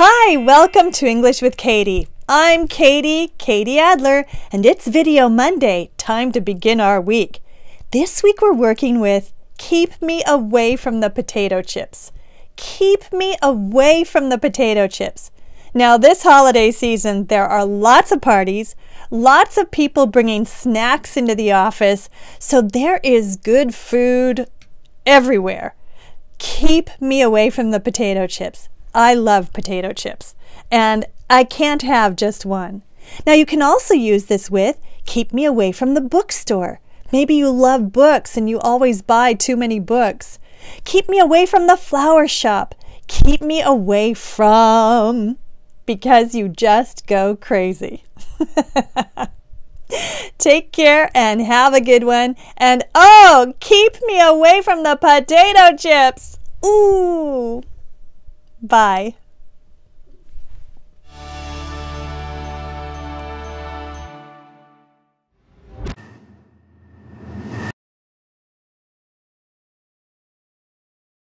Hi, welcome to English with Katie. I'm Katie, Katie Adler, and it's Video Monday, time to begin our week. This week we're working with Keep Me Away from the Potato Chips. Keep Me Away from the Potato Chips. Now, this holiday season, there are lots of parties, lots of people bringing snacks into the office, so there is good food everywhere. Keep me away from the potato chips. I love potato chips, and I can't have just one. Now, you can also use this with keep me away from the bookstore. Maybe you love books and you always buy too many books. Keep me away from the flower shop. Keep me away from because you just go crazy. Take care and have a good one. And oh, keep me away from the potato chips. Ooh. Bye.